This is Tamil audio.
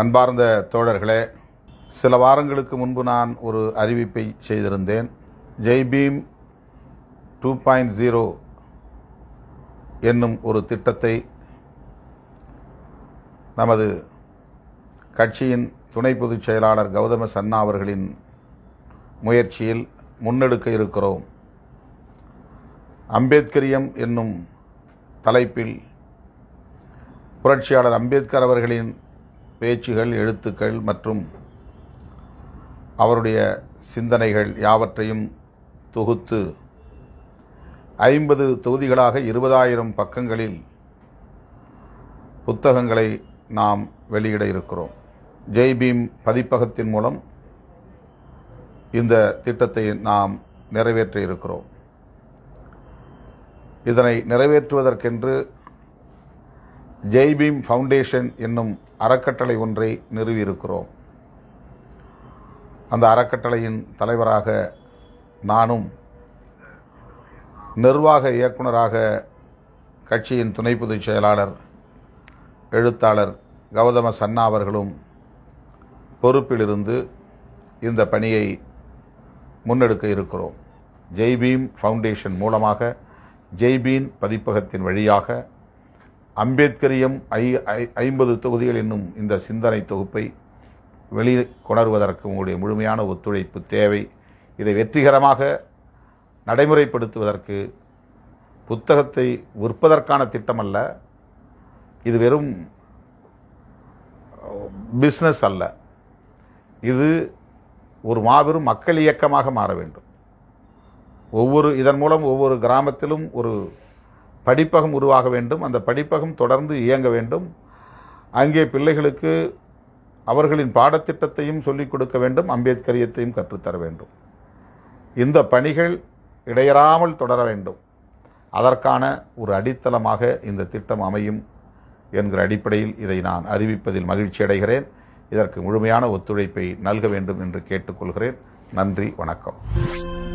அன்பார்ந்த தோழர்களே சில வாரங்களுக்கு முன்பு நான் ஒரு அறிவிப்பை செய்திருந்தேன் ஜெய்பீம் டூ பாயிண்ட் ஜீரோ என்னும் ஒரு திட்டத்தை நமது கட்சியின் துணை பொதுச் செயலாளர் கௌதம சன்னா அவர்களின் முயற்சியில் முன்னெடுக்க இருக்கிறோம் அம்பேத்கரியம் என்னும் தலைப்பில் புரட்சியாளர் அம்பேத்கர் அவர்களின் பேச்சுகள் எழுத்துக்கள் மற்றும் அவருடைய சிந்தனைகள் யாவற்றையும் தொகுத்து ஐம்பது தொகுதிகளாக இருபதாயிரம் பக்கங்களில் புத்தகங்களை நாம் வெளியிட இருக்கிறோம் ஜெய்பீம் பதிப்பகத்தின் மூலம் இந்த திட்டத்தை நாம் நிறைவேற்ற இருக்கிறோம் இதனை நிறைவேற்றுவதற்கென்று ஜெய்பீம் ஃபவுண்டேஷன் என்னும் அறக்கட்டளை ஒன்றை நிறுவியிருக்கிறோம் அந்த அறக்கட்டளையின் தலைவராக நானும் நிர்வாக இயக்குநராக கட்சியின் துணை பொதுச் செயலாளர் எழுத்தாளர் கௌதம சன்னா அவர்களும் பொறுப்பிலிருந்து இந்த பணியை முன்னெடுக்க இருக்கிறோம் ஜெய்பீம் ஃபவுண்டேஷன் மூலமாக ஜெய்பீன் பதிப்பகத்தின் வழியாக அம்பேத்கரியம் ஐ ஐம்பது தொகுதிகள் என்னும் இந்த சிந்தனை தொகுப்பை வெளி கொணர்வதற்கு உங்களுடைய முழுமையான ஒத்துழைப்பு தேவை இதை வெற்றிகரமாக நடைமுறைப்படுத்துவதற்கு புத்தகத்தை விற்பதற்கான திட்டம் அல்ல இது வெறும் பிஸ்னஸ் அல்ல இது ஒரு மாபெரும் மக்கள் இயக்கமாக மாற வேண்டும் ஒவ்வொரு இதன் மூலம் ஒவ்வொரு கிராமத்திலும் ஒரு படிப்பகம் உருவாக வேண்டும் அந்த படிப்பகம் தொடர்ந்து இயங்க வேண்டும் அங்கே பிள்ளைகளுக்கு அவர்களின் பாடத்திட்டத்தையும் சொல்லிக் கொடுக்க வேண்டும் அம்பேத்கரியத்தையும் கற்றுத்தர வேண்டும் இந்த பணிகள் இடையறாமல் தொடர வேண்டும் அதற்கான ஒரு அடித்தளமாக இந்த திட்டம் அமையும் என்கிற அடிப்படையில் இதை நான் அறிவிப்பதில் மகிழ்ச்சி அடைகிறேன் இதற்கு முழுமையான ஒத்துழைப்பை நல்க வேண்டும் என்று கேட்டுக்கொள்கிறேன் நன்றி வணக்கம்